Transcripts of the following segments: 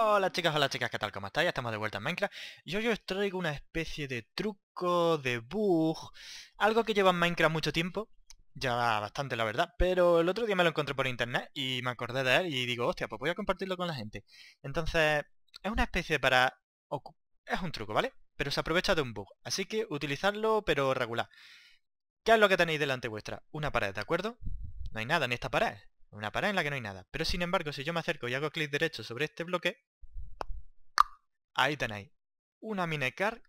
Hola chicas, hola chicas, ¿qué tal? ¿Cómo estáis? estamos de vuelta en Minecraft Yo hoy os traigo una especie de truco, de bug, algo que lleva en Minecraft mucho tiempo, ya bastante la verdad, pero el otro día me lo encontré por internet y me acordé de él y digo, hostia, pues voy a compartirlo con la gente. Entonces, es una especie para... es un truco, ¿vale? Pero se aprovecha de un bug, así que utilizarlo pero regular. ¿Qué es lo que tenéis delante vuestra? Una pared, ¿de acuerdo? No hay nada en esta pared, una parada en la que no hay nada. Pero sin embargo, si yo me acerco y hago clic derecho sobre este bloque, ahí tenéis una minecar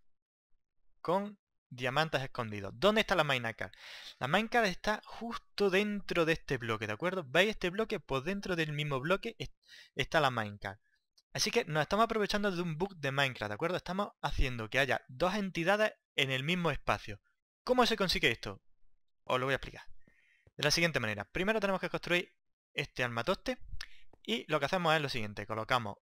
con diamantes escondidos. ¿Dónde está la minecar? La minecar está justo dentro de este bloque, ¿de acuerdo? ¿Veis este bloque? Pues dentro del mismo bloque está la minecar. Así que nos estamos aprovechando de un bug de Minecraft, ¿de acuerdo? Estamos haciendo que haya dos entidades en el mismo espacio. ¿Cómo se consigue esto? Os lo voy a explicar. De la siguiente manera. Primero tenemos que construir este armatoste Y lo que hacemos es lo siguiente, colocamos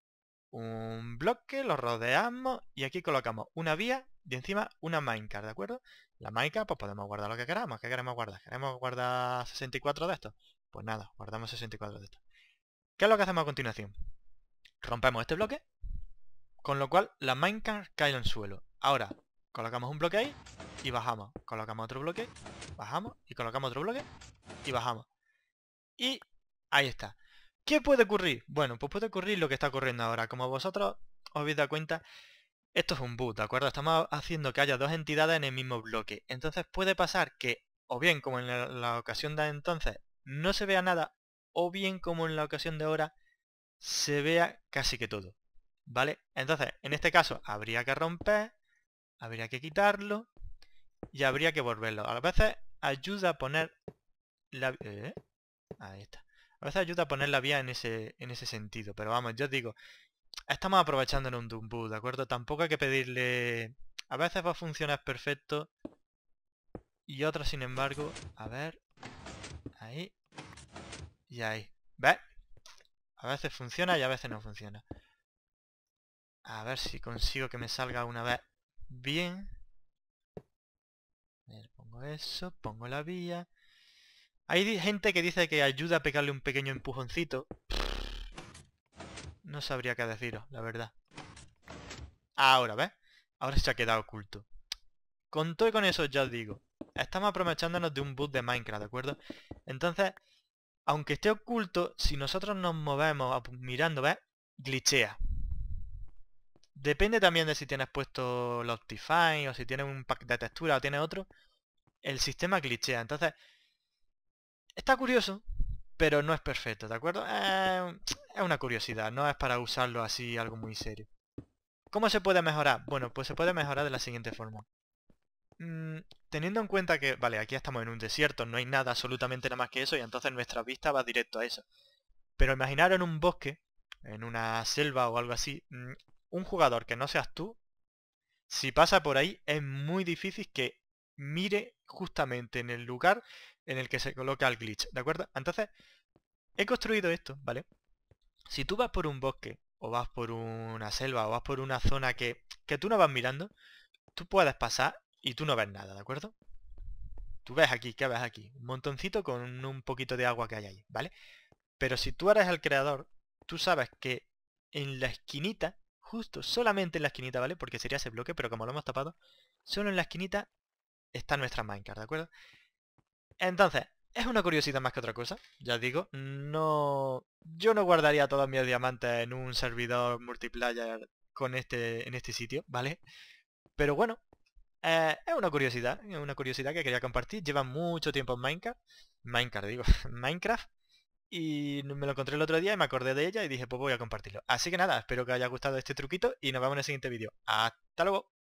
un bloque, lo rodeamos y aquí colocamos una vía y encima una minecart, ¿de acuerdo? La minecart pues podemos guardar lo que queramos, ¿qué queremos guardar? ¿Queremos guardar 64 de estos? Pues nada, guardamos 64 de estos. ¿Qué es lo que hacemos a continuación? Rompemos este bloque, con lo cual la minecart cae en el suelo. Ahora, colocamos un bloque ahí y bajamos. Colocamos otro bloque, bajamos y colocamos otro bloque y bajamos. Y Ahí está. ¿Qué puede ocurrir? Bueno, pues puede ocurrir lo que está ocurriendo ahora. Como vosotros os habéis dado cuenta, esto es un boot, ¿de acuerdo? Estamos haciendo que haya dos entidades en el mismo bloque. Entonces puede pasar que, o bien como en la, ocasión de entonces, no se vea nada, o bien como en la ocasión de ahora, se vea casi que todo. ¿Vale? Entonces, en este caso, habría que romper, habría que quitarlo, y habría que volverlo. A veces ayuda a poner la... ¿eh? Ahí está. A veces ayuda a poner la vía en ese, en ese sentido, pero vamos, yo digo, estamos aprovechando en un Dumbu, ¿de acuerdo? Tampoco hay que pedirle... A veces va a funcionar perfecto y otra sin embargo, a ver... Ahí. Y ahí. ¿Ves? A veces funciona y a veces no funciona. A ver si consigo que me salga una vez bien. A ver, pongo eso, pongo la vía. Hay gente que dice que ayuda a pegarle un pequeño empujoncito. No sabría qué deciros, la verdad. Ahora, ¿ves? Ahora se ha quedado oculto. Con todo y con eso ya os digo. Estamos aprovechándonos de un boot de Minecraft, ¿de acuerdo? Entonces, aunque esté oculto, si nosotros nos movemos mirando, ¿ves? Glitchea. Depende también de si tienes puesto los Optifine, o si tienes un pack de textura, o tienes otro. El sistema glitchea. Entonces, Está curioso, pero no es perfecto, ¿de acuerdo? Eh, es una curiosidad, no es para usarlo así algo muy serio. ¿Cómo se puede mejorar? Bueno, pues se puede mejorar de la siguiente forma. Mm, teniendo en cuenta que, vale, aquí estamos en un desierto, no hay nada, absolutamente nada más que eso, y entonces nuestra vista va directo a eso. Pero imaginar en un bosque, en una selva o algo así, mm, un jugador que no seas tú, si pasa por ahí, es muy difícil que mire justamente en el lugar en el que se coloca el glitch, ¿de acuerdo? Entonces, he construido esto, ¿vale? Si tú vas por un bosque, o vas por una selva, o vas por una zona que, que tú no vas mirando, tú puedes pasar y tú no ves nada, ¿de acuerdo? Tú ves aquí, ¿qué ves aquí? Un montoncito con un poquito de agua que hay ahí, ¿vale? Pero si tú eres el creador, tú sabes que en la esquinita, justo solamente en la esquinita, ¿vale? Porque sería ese bloque, pero como lo hemos tapado, solo en la esquinita está nuestra Minecraft, ¿de acuerdo? Entonces, es una curiosidad más que otra cosa, ya digo, no... Yo no guardaría todos mis diamantes en un servidor multiplayer con este, en este sitio, ¿vale? Pero bueno, eh, es una curiosidad, es una curiosidad que quería compartir. Lleva mucho tiempo en Minecraft, Minecraft digo, Minecraft, y me lo encontré el otro día y me acordé de ella y dije, pues voy a compartirlo. Así que nada, espero que haya gustado este truquito y nos vemos en el siguiente vídeo. ¡Hasta luego!